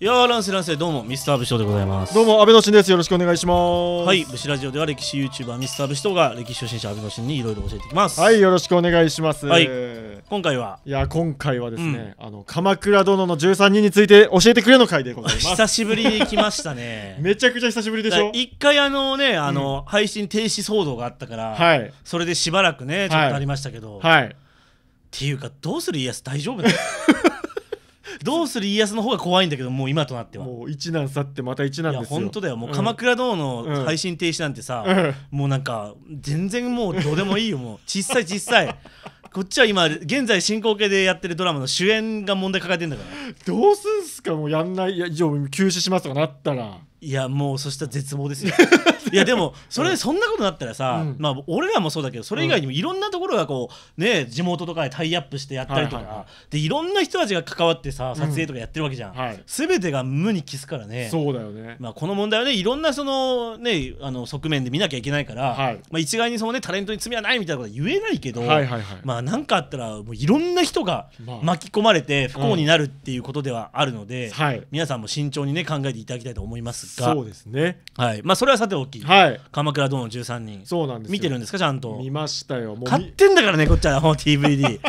いやー、乱世乱世、どうも、ミスター武将でございます。どうも、安倍のしんです。よろしくお願いします。はい、武士ラジオでは歴史 YouTuber ミスター武士が歴史初心者安倍のしんにいろいろ教えていきます。はい、よろしくお願いします。はい今回は、いや、今回はですね、あの鎌倉殿の13人について教えてくれの回でございます。久しぶりに来ましたね。めちゃくちゃ久しぶりでしょ。一回あのね、あの、配信停止騒動があったから、はい、それでしばらくね、ちょっとありましたけど、っはい、ていうか、どうする家康大丈夫なの どうする家康の方が怖いんだけどもう今となってはもう一難去ってまた一難ですよ本当だよもう鎌倉殿の配信停止なんてさ、もうなんか全然もうどうでもいいよもう小さい小さい こっちは今現在進行形でやってるドラマの主演が問題抱えてんだからどうすんすかもうやんないいや以上休止しますとかなったらいやもうそしたら絶望ですよ いやでもそれそんなことなったらさ、うん、まあ、俺らもそうだけどそれ以外にもいろんなところがこう、ね、地元とかでタイアップしてやったりとか、はいはいはい、でいろんな人たちが関わってさ撮影とかやってるわけじゃん、うんはい、全てが無に帰すからねそうだよね、まあ、この問題はねいろんなその、ね、あの側面で見なきゃいけないから、はい、まあ、一概にその、ね、タレントに罪はないみたいなことは言えないけど、はいはいはい、まあ、何かあったらもういろんな人が巻き込まれて不幸になるっていうことではあるので、うんはい、皆さんも慎重にね考えていただきたいと思いますがそうですね、はいまあ、それはさておきピー、はい、鎌倉殿の13人そうなんです見てるんですかちゃんと見ましたよもう買ってんだからねこっちはう DVD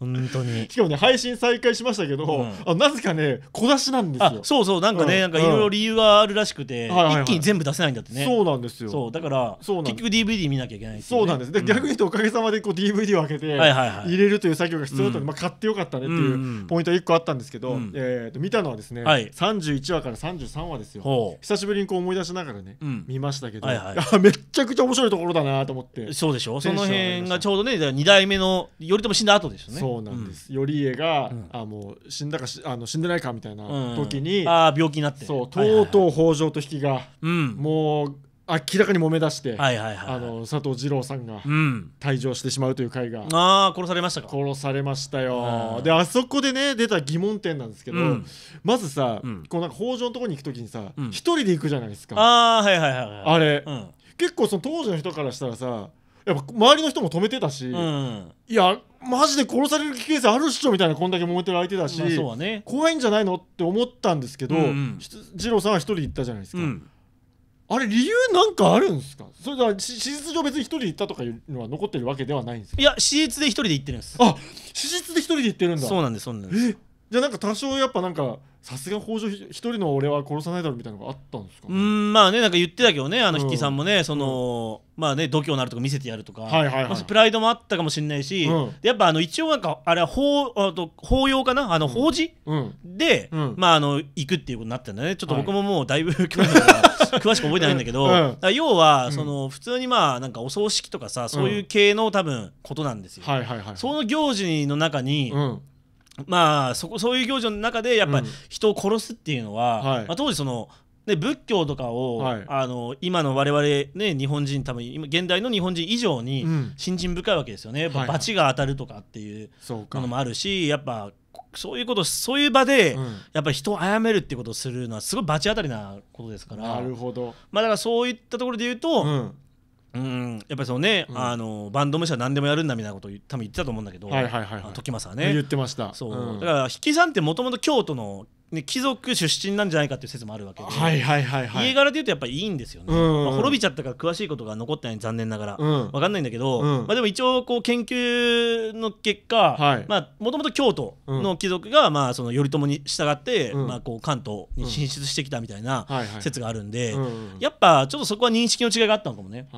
本当にしかもね配信再開しましたけど、うん、あなぜかね小出しなんですよそうそうなんかね、うん、なんかいろいろ理由があるらしくて、一気に全部出せないんだってねそうなんですよそうだから結局 DVD 見なきゃいけない、ね、そうなんですで、うん、逆に言うとおかげさまでこう DVD を開けて入れるという作業が必要だったので、まあ、買ってよかったねっていうポイントが1個あったんですけど、えー、と見たのはですね、はい、31話から33話ですよ久しぶりにこう思い出しながらね、見ましたけど、はいはい、めっちゃくちゃ面白いところだなと思ってそうでしょその辺がちょうどね2代目の頼朝死んだ後ですよねそうなんです、頼家が、あもう死んだかしあの死んでないかみたいな時に、ああ病気になってそうとうとう北条と比企が、もう明らかに揉め出して、あの佐藤二郎さんが退場してしまうという回が、うん、あ殺されましたか殺されましたよ、であそこでね出た疑問点なんですけど、うん、まずさ、うん、こうなんか北条のとこに行く時にさ一、人で行くじゃないですかあ,、はいはいはいあれ、結構その当時の人からしたらさやっぱ周りの人も止めてたし、うん、いやマジで殺される危険性あるっしょみたいなこんだけ揉めてる相手だし、まあね、怖いんじゃないのって思ったんですけど、うん、二郎さんは一人行ったじゃないですか。うんあれ理由なんかあるんですかそれは史実上別に一人で行ったとかいうのは残ってるわけではないんですいや史実で一人で行ってるんですあ史実で一人で行ってるんだそうなんですそうなんですじゃあなんか多少やっぱなんかさすが北条一人の俺は殺さないだろうみたいなのがあったんですか、ね、うんまあねなんか言ってたけどねあの引きさんもね、うん、その、うん、まあね度胸なるとか見せてやるとか、はいはいはいまあ、プライドもあったかもしれないし、うん、やっぱあの一応なんかあれは法あと法要かなあの法事、で、まああの行くっていうことになってんだねちょっと僕ももうだいぶ、はい、詳しく覚えてないんだけど、要はその普通にまあなんかお葬式とかさそういう系の多分ことなんですよ、はいはいはい、その行事の中に、まあそこそういう行事の中でやっぱ人を殺すっていうのは、はいまあ、当時そので仏教とかを、はい、あの今の我々、ね、日本人多分今現代の日本人以上に信心深いわけですよね、やっぱ罰が当たるとかっていうものもあるしやっぱそういうことそういう場で、うん、やっぱり人を殺めるっていうことをするのはすごい罰当たりなことですからなるほど、まあ、だからそういったところで言うと、うん、うんやっぱりそうね、うん、あのバンド無視は何でもやるんだみたいなこと多分言ってたと思うんだけど、はいはいはい、時政はね言ってましたそう、うん、だから引き算ってもともと京都のね、貴族出身なんじゃないかという説もあるわけで、はいはいはいはい、家柄でいうとやっぱいいんですよね、うんうんまあ、滅びちゃったから詳しいことが残ってない残念ながら、うん、分かんないんだけど、うん、まあ、でも一応こう研究の結果もともと京都の貴族がまあその頼朝に従って、うん、まあ、こう関東に進出してきたみたいな説があるんで、やっぱちょっとそこは認識の違いがあったのかもね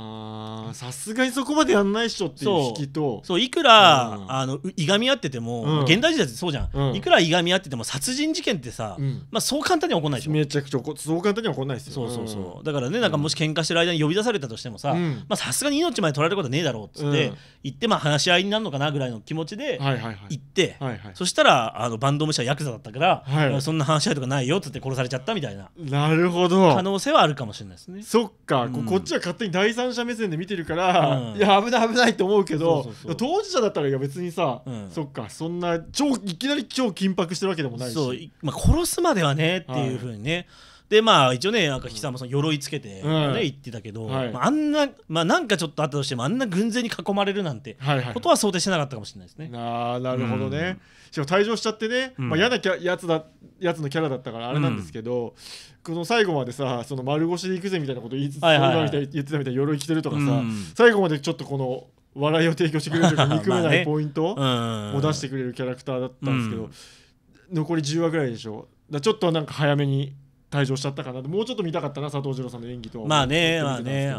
さすがにそこまでやんないっしょっていう引きとそういくら、あのいがみ合ってても、現代時代ってそうじゃん、いくらいがみ合ってても殺人事件ってさ、うん、まあそう簡単にはこんないでしょめちゃくちゃそう簡単にはこんないですよそうそうそう、だからねなんかもし喧嘩してる間に呼び出されたとしてもささすがに命まで取られることはねえだろうっつって、行ってまあ話し合いになるのかなぐらいの気持ちで行って、そしたらあのバンド無視はヤクザだったから、はい、そんな話し合いとかないよっつって殺されちゃったみたいななるほど可能性はあるかもしれないですねそっか、うん、こっちは勝手に第三者目線で見てるから、うん、いや危ない危ないと思うけど当事者だったらいや別にさ、うん、そっかそんな超いきなり超緊迫してるわけでもないしそう、まあ、殺すまではねっていうふうにね、でまあ一応ねなんかんもその鎧つけてね、言ってたけど、まあ、あんな、まあ、なんかちょっとあったとしてもあんな軍勢に囲まれるなんてことは想定してなかったかもしれないですね。あなるほどね、しかも退場しちゃってね、まあ、嫌なキャやつだやつのキャラだったからあれなんですけど、この最後までさその丸腰で行くぜみたいなこと言いつつ、はいはい言ってたみたいに鎧着てるとかさ、最後までちょっとこの笑いを提供してくれるというか憎めない ポイントを出してくれるキャラクターだったんですけど。残り10話ぐらいでしょだちょっとなんか早めに退場しちゃったかなもうちょっと見たかったな佐藤二郎さんの演技と、まあねまあね、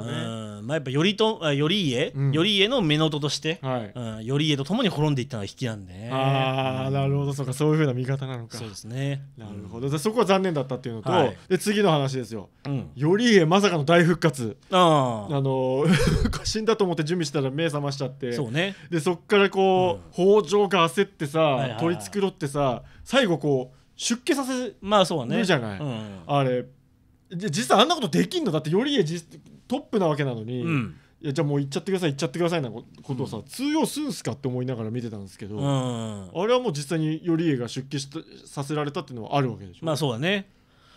まあやっぱ頼と頼家、頼家の目の音として、はいうん、頼家と共に滅んでいったのが引きなんで、ああ、なるほどそうかそういうふうな見方なのかそうですねなるほど、そこは残念だったっていうのと、で次の話ですよ、頼家まさかの大復活ああの 死んだと思って準備したら目覚ましちゃってそうねでそっからこう、包丁が焦ってさ、取り繕ってさ最後こう出家させまあそうねるじゃない、うん、あれ実際あんなことできんのだって頼家トップなわけなのに、うん、いやじゃあもう行っちゃってください行っちゃってくださいなことをさ、うん、通用するんすかって思いながら見てたんですけど、うん、あれはもう実際に頼家が出家したさせられたっていうのはあるわけでしょまあそうだね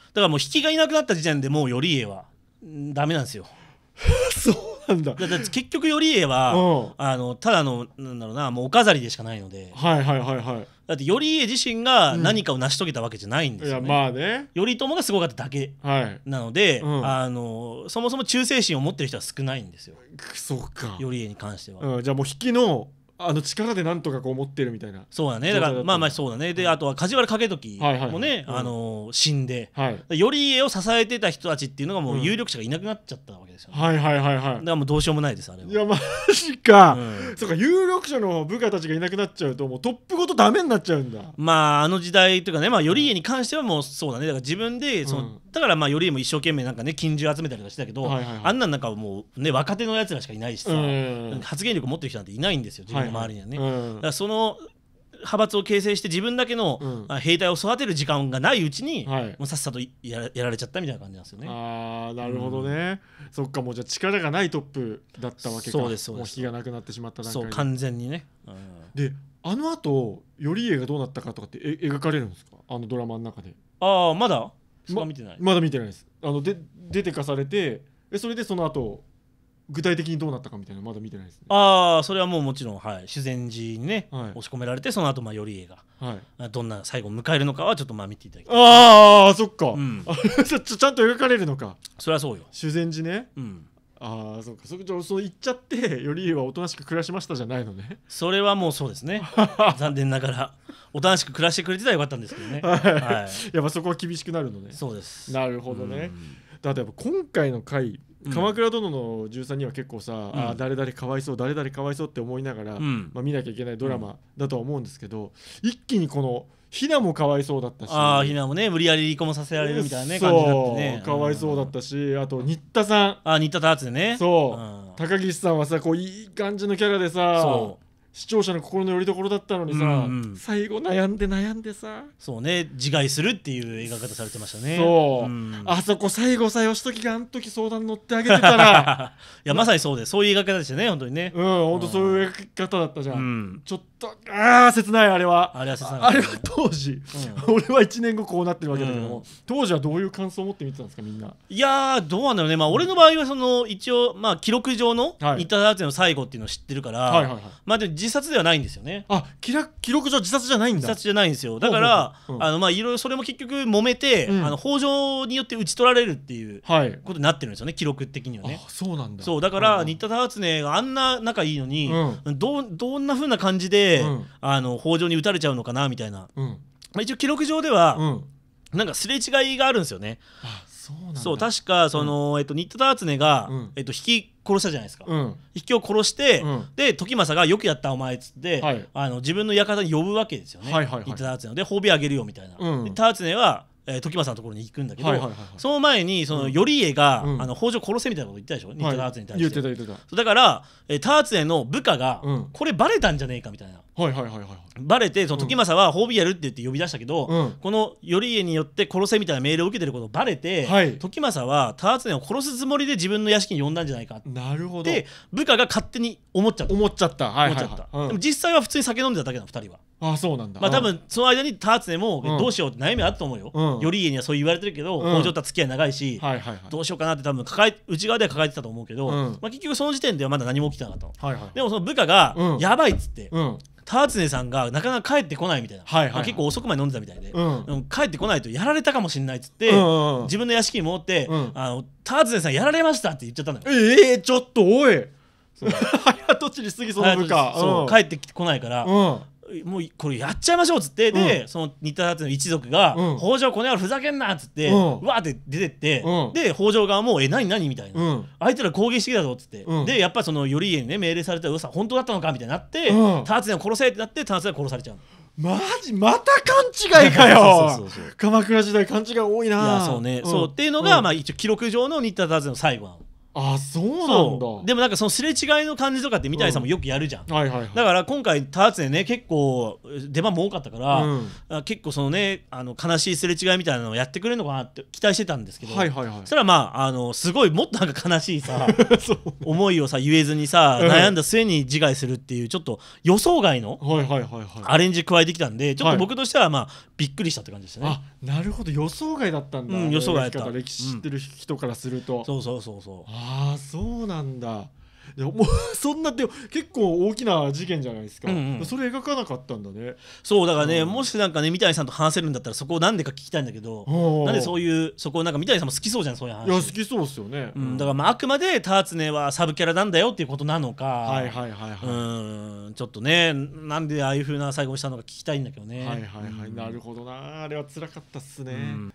だからもう引きがいなくなった時点でもう頼家はダメなんですよ そうなんだだ結局頼家は、あのただのなんだろうなもうお飾りでしかないのではいはいはいはいだって頼家自身が何かを成し遂げたわけじゃないんですよ、ねうん、まあね頼朝がすごかっただけなので、はいうん、あのそもそも忠誠心を持ってる人は少ないんですよそっか頼家に関しては、うん、じゃあもう引きのあの力でなんとかこう持ってるみたいなそうだねだからまあまあそうだねで、あとは梶原景時もね、あの死んで、頼家を支えてた人たちっていうのがもう有力者がいなくなっちゃったわけですよ、はいはいはいはいだからもうどうしようもないですあれはいやマジか、そうか有力者の部下たちがいなくなっちゃうともうトップごとダメになっちゃうんだまああの時代というかね、まあ、頼家に関してはもうそうだねだから自分でその、だからまあよりも一生懸命なんかね金銃集めたりとかしてたけど、はいはいはい、あんなんなんかもうね若手のやつらしかいないしさ、発言力持ってる人なんていないんですよ自分の周りにはね。はいはい、だからその派閥を形成して自分だけの兵隊を育てる時間がないうちに、うん、もうさっさとやられちゃったみたいな感じなんですよね。あなるほどね、うん、そっかもうじゃあ力がないトップだったわけかそうですそうですもう火がなくなってしまった段階そう完全にね。うん、であのあと頼家がどうなったかとかって描かれるんですかあのドラマの中で。ああまだま見てない、ま、だ見てないですあので出てかされてえそれでその後具体的にどうなったかみたいなまだ見てないですねああそれはもうもちろん、はい、修善寺にね、はい押し込められてその後まあ頼家が、はいあどんな最後を迎えるのかはちょっとまあ見ていただきたいああそっか、うんあ ちょちゃんと描かれるのかそれはそうよ修善寺ねうんああそうかそれじゃそう言っちゃってよりはおとなしく暮らしましたじゃないのねそれはもうそうですね 残念ながらおとなしく暮らしてくれてたらよかったんですけどね、はい、はい、やっぱそこは厳しくなるのねそうですなるほどねだってやっぱ今回の回「鎌倉殿の13人」は結構さ、うん、あ誰々かわいそう誰々かわいそうって思いながら、うん、まあ、見なきゃいけないドラマだとは思うんですけど、うん、一気にこの「ひなもかわいそうだったしあひなもね無理やり離婚もさせられるみたいなね感じだったねかわいそうだったしあと新田さんあ新田達ねそう、高岸さんはさこういい感じのキャラでさそう視聴者の心のよりどころだったのにさ、うんうん、最後悩んで悩んでさそうね自害するっていう描き方されてましたねそう、うん、あそこ最後さ義時があの時相談乗ってあげてたら いやまさにそうでそういう描き方でしたね本当にねうん本当そういう描き方だったじゃん、うん、ちょっとああ切ないあれはあれは切ないあれは当時、うん、俺は1年後こうなってるわけだけども、うん、当時はどういう感想を持って見てたんですかみんないやどうなんだろうね、まあ、俺の場合はその一応、まあ、記録上の新田大地の最後っていうのを知ってるから、はいはいはい、まあ、でも自殺ではないんですよねあ記記録上自殺じゃないんだ自殺じゃないんですよだから、あのまあいろいろそれも結局揉めて、あの北条によって打ち取られるっていうことになってるんですよね、はい、記録的にはねそうなんだそうだから新田大地があんな仲いいのに、どどんなふうな感じで、あの北条に打たれちゃうのかなみたいな、まあ、一応記録上では、なんかすれ違いがあるんですよね。そうそう確かその、うん、えっと、ニット・ダーツネが、うん、えっと、引き殺したじゃないですか、うん、引きを殺して、で時政が「よくやったお前」っつって、はい、あの自分の館に呼ぶわけですよね、はいはいはい、ニット・ダーツネで褒美あげるよみたいな、でダーツネはえー、時政のところに行くんだけど、はいはいはいはい、その前にその頼家が、うん、あの北条殺せみたいなこと言ったでしょ新田ダーツに対して、はい、だから、えー、ダーへの部下が、これバレたんじゃねえかみたいなはいはいはいはいバレてその時政は褒美やるって言って呼び出したけど、うんこの頼家によって殺せみたいな命令を受けてることをバレて、はい時政はターを殺すつもりで自分の屋敷に呼んだんじゃないかっなるほどて部下が勝手に思っちゃった思っちゃったはい思っちゃった、でも実際は普通に酒飲んでただけなの2人はあそうなんだまあ多分その間にターもどうしようって悩みはあったと思うよ、うん頼家にはそう言われてるけどうん北条とは付き合い長いし、はいはいはいどうしようかなって多分抱え内側では抱えてたと思うけど、うんまあ、結局その時点ではまだ何も起きてなかったはいはいでもその部下がうんやばいっつって、うんターツネさんがなかなか帰ってこないみたいな、はいはいはい、結構遅くまで飲んでたみたいで、うん、帰ってこないとやられたかもしれないっつって、うんうん、自分の屋敷に戻って、うん、あのターツネさんやられましたって言っちゃったのよええー、ちょっとおい 早とちりすぎその部下、そう帰ってきてこないから、もうこれやっちゃいましょうっつってで、うん、その新田達の一族が「北条この野郎ふざけんな」っつってわーって出てってで北条側も「え何何?」みたいな「あいつら攻撃してきたぞ」っつってでやっぱその頼家にね命令されたうそ、本当だったのかみたいになって達也を殺せってなって達也殺されちゃうマジまた勘違いかよ 鎌倉時代勘違い多いないやそうね、そうっていうのが、まあ一応記録上の新田達也の最後なのあそうなんだでもなんかそのすれ違いの感じとかって三谷さんもよくやるじゃん、うんはいはいはい、だから今回ターツでね結構出番も多かったから、うん、結構そのねあの悲しいすれ違いみたいなのをやってくれるのかなって期待してたんですけど、はいはいはい、そしたらまああのすごいもっとなんか悲しいさ 思いをさ言えずにさ悩んだ末に自害するっていうちょっと予想外のアレンジ加えてきたんでちょっと僕としてはまあびっくりしたって感じですね、はい、なるほど予想外だったんだ、うん、予想外だった歴史知ってる人からすると、そうそうそうそうああそうなんだいやもう そんなって結構大きな事件じゃないですか、うんうん、それ描かなかったんだねそうだからね、うん、もしなんかね三谷さんと話せるんだったらそこをなんでか聞きたいんだけど、うん、なんでそういうそこなんか三谷さんも好きそうじゃんそういう話いや好きそうですよね、うん、だからまああくまでターツネはサブキャラなんだよっていうことなのかはいはいはいはいうんちょっとねなんでああいうふうな最後したのか聞きたいんだけどねはいはいはい、なるほどなあれは辛かったっすね、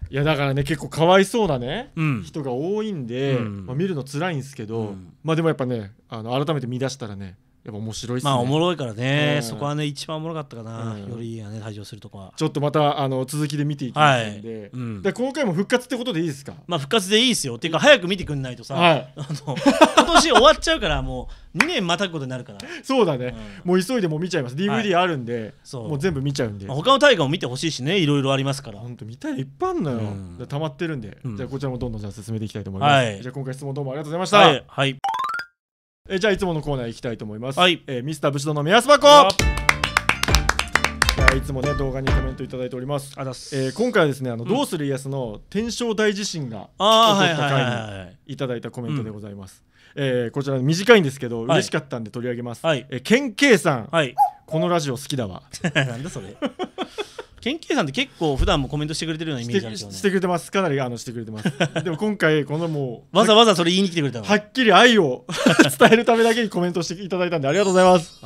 いやだからね結構かわいそうなね、人が多いんで、まあ、見るの辛いんですけど、まあでもやっぱねあの改めて見出したらねやっぱ面白いっすねまあおもろいからね、そこはね一番おもろかったかな、うんよりいいよね退場するとこはちょっとまたあの続きで見ていきたんで,、はいうんで今回も復活ってことでいいですかまあ復活でいいですよっていうか早く見てくんないとさ、はいあの今年終わっちゃうからもう2年またぐことになるから、そうだね、うんもう急いでもう見ちゃいます DVD あるんで、そうもう全部見ちゃうんで、まあ、他の大会も見てほしいしねいろいろありますから本当見たいのいっぱいあるのよ、うんで溜まってるんで、うんじゃあこちらもどんどんじゃあ進めていきたいと思います、はいじゃあ今回質問どうもありがとうございました、はい、はいえじゃあいつものコーナー行きたいと思います。はい。えー、ミスターブシドの目安箱。いつもね動画にコメントいただいております。あす。えー、今回はですねあの、うん、どうする家康の天正大地震が起こった回にいただいたコメントでございます。えー、こちら短いんですけど、はい、嬉しかったんで取り上げます。はい。えー、ケンケイさん。はい。このラジオ好きだわ。なんだそれ。研究さんって結構普段もコメントしてくれてるようなイメージあるんですよねしてくれてますかなりあのしてくれてます でも今回このもうわざわざそれ言いに来てくれたのはっきり愛を 伝えるためだけにコメントしていただいたんでありがとうございます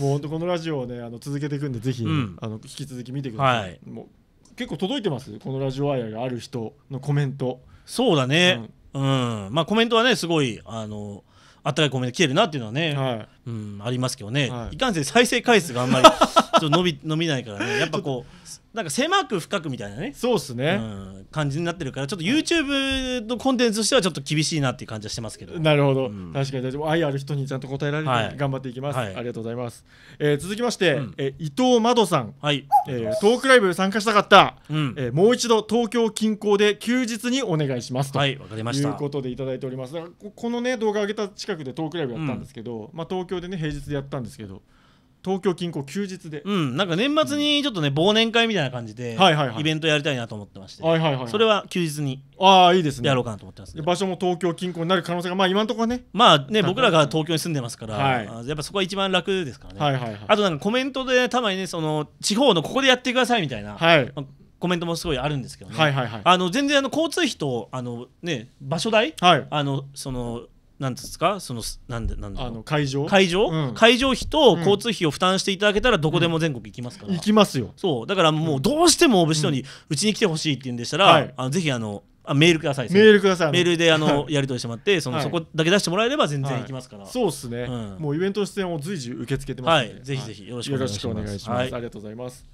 もう本当このラジオをねあの続けていくんでぜひ、うん、あの引き続き見てください、はい、もう結構届いてますこのラジオ愛がある人のコメントそうだね、うん、うん、まあコメントはねすごいあの新しいコメント来てるなっていうのはね、はいうん、ありますけどね、はい、いかんせん再生回数があんまり ちょ伸び伸びないからねやっぱこうなんか狭く深くみたいなねそうっすね、うん、感じになってるからちょっと YouTube のコンテンツとしてはちょっと厳しいなっていう感じはしてますけどなるほど、うん、確かに大丈夫愛ある人にちゃんと答えられるように頑張っていきます、はい、ありがとうございます、えー、続きまして、うん、え伊藤窓さん、はいえー、トークライブ参加したかった、うんえー、もう一度東京近郊で休日にお願いしますと、はい、かいうことでいただいておりますこのね動画上げた近くでトークライブやったんですけど、まあ東京京でね平日でやったんですけど東京近郊休日で、うん、なんか年末にちょっとね、忘年会みたいな感じで、イベントやりたいなと思ってまして、はいはいはい、それは休日にああいいですねやろうかなと思ってます、ね、場所も東京近郊になる可能性がまあ今のところねまあね僕らが東京に住んでますから、はい、やっぱそこは一番楽ですからね、はいはいはい、あとなんかコメントで、たまにねその地方のここでやってくださいみたいな、はいまあコメントもすごいあるんですけどね、はいはいはい、あの全然あの交通費とあの、ね、場所代、はい、あのそのなんですかそのなんでなんであの会場会場、うん、会場費と交通費を負担していただけたらどこでも全国行きますから、うん、行きますよそうだからもうどうしてもオブシトにうちに来てほしいって言うんでしたら、はい、あのぜひあのあメールくださいメールくださいメールであのやり取りしてもらってその、そこだけ出してもらえれば全然行きますから、そうっすね、もうイベント出演を随時受け付けてますはいぜひぜひよろしくお願いします、ありがとうございます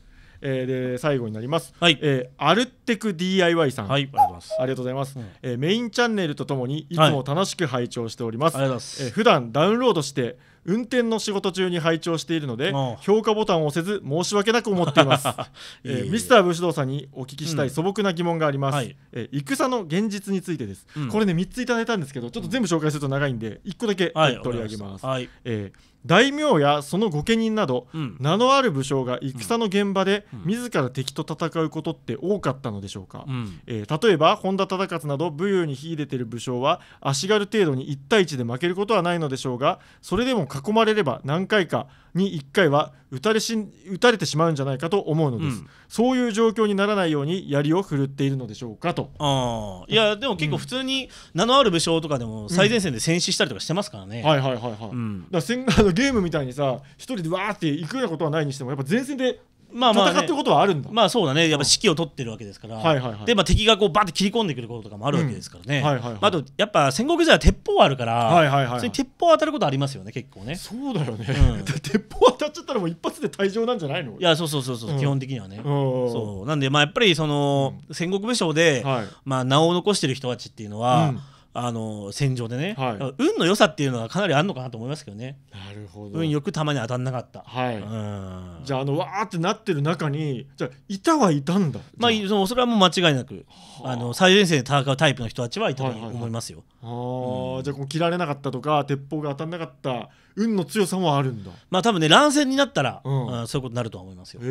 えー、で最後になります、はいえー、アルテク DIY さん、はい、ありがとうございますありがとうございます、うん、えー、メインチャンネルとともにいつも楽しく拝聴しております,、はい、えー、普段ダウンロードして運転の仕事中に拝聴しているので評価ボタンを押せず申し訳なく思っています、えー、ミスター武士道さんにお聞きしたい素朴な疑問があります、うんはい、えー、戦の現実についてです、うん、これね3ついただいたんですけどちょっと全部紹介すると長いんで1個だけ、取り上げます、はい、えー大名やその御家人など、うん、名のある武将が戦の現場で自ら敵と戦うことって多かったのでしょうか、うん、えー、例えば本田忠勝など武勇に秀でてる武将は足軽程度に1対1で負けることはないのでしょうがそれでも囲まれれば何回かに1回は打たれし打たれてしまうんじゃないかと思うのです、うん、そういう状況にならないように槍を振るっているのでしょうかとああいやでも結構普通に名のある武将とかでも最前線で戦死したりとかしてますからね、はいはいはいはい、うん、だから ゲームみたいにさ一人でわーっていくようなことはないにしてもやっぱ前線でまあ戦ってることはあるんだ、まあ、ねまあ、そうだねやっぱ指揮を取ってるわけですから、はいはいはい、で、まあ、敵がこうバッて切り込んでくることとかもあるわけですからね、うんはいはいはいあ、とやっぱ戦国時代は鉄砲あるから、はいはいはい、それ鉄砲当たることありますよね結構ねそうだよね、うん、鉄砲当たっちゃったらもう一発で退場なんじゃないのいやそうそうそうそう、うん、基本的にはねそうなんでまあやっぱりその、戦国武将で、はい、まあ、名を残してる人たちっていうのは、あの戦場でね、はい、運の良さっていうのはかなりあるのかなと思いますけどねなるほど運よく球に当たんなかった、はい、うんじゃああのわーってなってる中にじゃあいたはいたんだまあそそれはもう間違いなく、あ、の最前線で戦うタイプの人たちはいたと思いますよ、はいはいうん、じゃあこう切られなかったとか鉄砲が当たんなかった運の強さもあるんだまあ多分ね乱戦になったら、うん、そういうことになるとは思いますよへえ、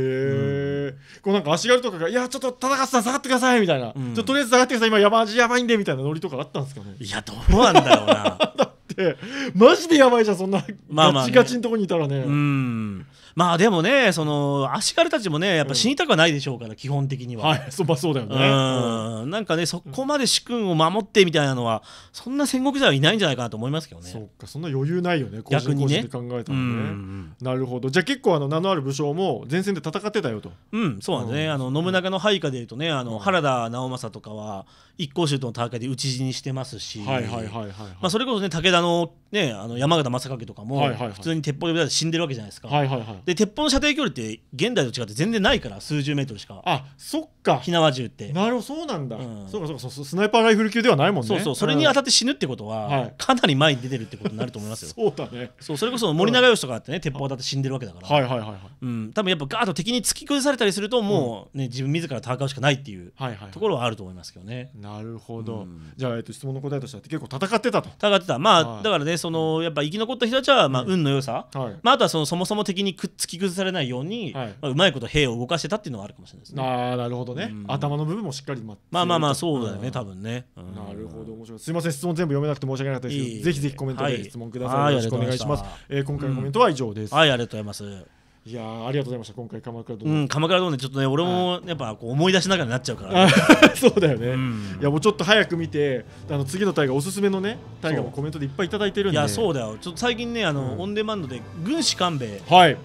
うん、こうなんか足軽とかが「いやちょっと田中さん下がってください」みたいな、ちょとりあえず下がってください今山味やばいんで」みたいなノリとかあったんですかねいやどうなんだろうな だってマジでやばいじゃんそんなまガチガチのとこにいたらねうんまあでもねその足軽たちもねやっぱ死にたくはないでしょうから、うん、基本的には、はい、そそうだよね、うん、なんかねそこまで主君を守ってみたいなのはそんな戦国時代はいないんじゃないかなと思いますけどねそっかそんな余裕ないよね逆にね考えたらね、うんうん、なるほどじゃあ結構あの名のある武将も前線で戦ってたよとうんそうなんですね、うん、あの信長の配下でいうとねあの、原田直政とかは一向宗との戦いで討ち死にしてますしはははいいいまあ、それこそね武田のねあの山形正景とかも普通に鉄砲で死んでるわけじゃないですか、はいはいはい、で鉄砲の射程距離って現代と違って全然ないから数十メートルしかあそっか火縄銃ってなるほどそうなんだ、うん、そうかそうかスナイパーライフル級ではないもんねそうそうそれに当たって死ぬってことは、かなり前に出てるってことになると思いますよ そうだねそうそれこそ森永吉とかってね鉄砲当たって死んでるわけだからはいはいはい、はいうん、多分やっぱガーッと敵に突き崩されたりするともうね、うん、自分自ら戦うしかないっていうところはあると思いますけどね、なるほど、うん、じゃあ、えっと、質問の答えとしては結構戦ってたと戦ってたまあ、はい、だからねそのやっぱ生き残った人たちは、まあ、運の良さ、はいまあ、あとはそのそもそも敵に食って突き崩されないように、はい、まあ、うまいこと兵を動かしてたっていうのはあるかもしれないですねああなるほどね、うん、頭の部分もしっかりまあまあまあそうだよね、多分ね、うん、なるほど面白いすみません質問全部読めなくて申し訳なかったですけどぜひぜひコメントで質問ください、はい、よろしくお願いします、はえー、今回のコメントは以上です、はいありがとうございますいやありがとうございました今回鎌倉殿、うん、鎌倉殿ちょっとね俺もやっぱこう思い出しながらなっちゃうから、ね、そうだよね、うん、いやもうちょっと早く見てあの次の大河おすすめのね大河もコメントでいっぱい頂いてるんでいやそうだよちょっと最近ねあの、うん、オンデマンドで軍師官兵衛が、はい、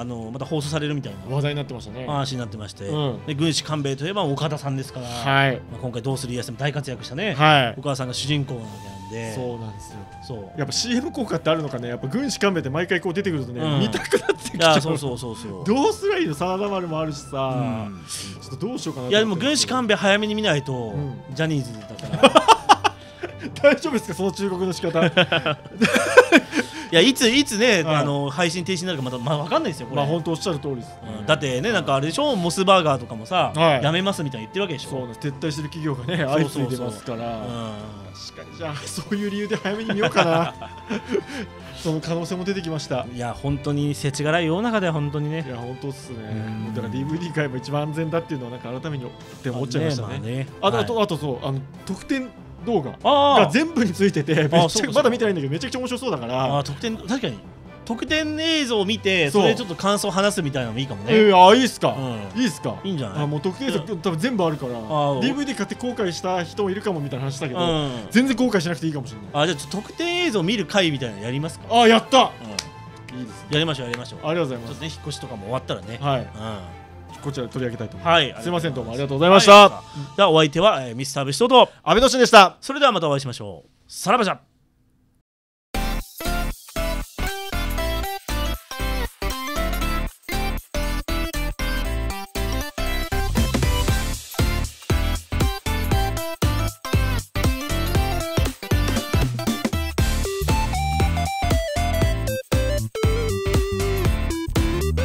あのまた放送されるみたいな話題になってましたね話になってまして、で軍師官兵衛といえば岡田さんですから、はいまあ、今回「どうする家康」も大活躍したね、はい、お母さんが主人公なのででそうなんですよそうやっぱ CM 効果ってあるのかねやっぱ軍師官兵衛って毎回こう出てくるとね、うん、見たくなってきちゃうそうそうそうそうどうすりゃいいの真田丸もあるしさ、うん、ちょっとどうしようかないやでも軍師官兵衛早めに見ないと、うん、ジャニーズだから 大丈夫ですかその中国の仕方 いやいついつね、はい、あの配信停止になるかまだまあわかんないですよこれ。まあ本当おっしゃる通りです。うん、だってねなんかあれでしょモスバーガーとかもさ、はい、やめますみたいに言ってるわけでしょ。そう撤退してる企業がね相次いでますから。そうそうそう確かにじゃあそういう理由で早めに見ようかな。その可能性も出てきましたいや本当に世知辛い世の中で本当にねいや本当っすねだから DVD 買えば一番安全だっていうのはなんか改めにって思っちゃいましたねあね、まあね、あと、はい、あとそうあの特典動画が全部についててめっちゃまだ見てないんだけどめちゃくちゃ面白そうだから特典確かに特典映像を見てそれでちょっと感想を話すみたいなのもいいかもねえー、あいいっすか、うん、いいっすかいいんじゃないあもう特典映像多分全部あるから DVD 買って後悔した人もいるかもみたいな話だけど、うん、全然後悔しなくていいかもしれないあじゃあ特典映像を見る回みたいなのやりますかあやった、うん、いいですねやりましょうやりましょうありがとうございますちょっとね引っ越しとかも終わったらねはい、うんこちら取り上げたいと思います、はい、すいませんどうもありがとうございました、はい、ではお相手は、えー、ミスターベストと阿部俊でしたそれではまたお会いしましょうさらばじゃ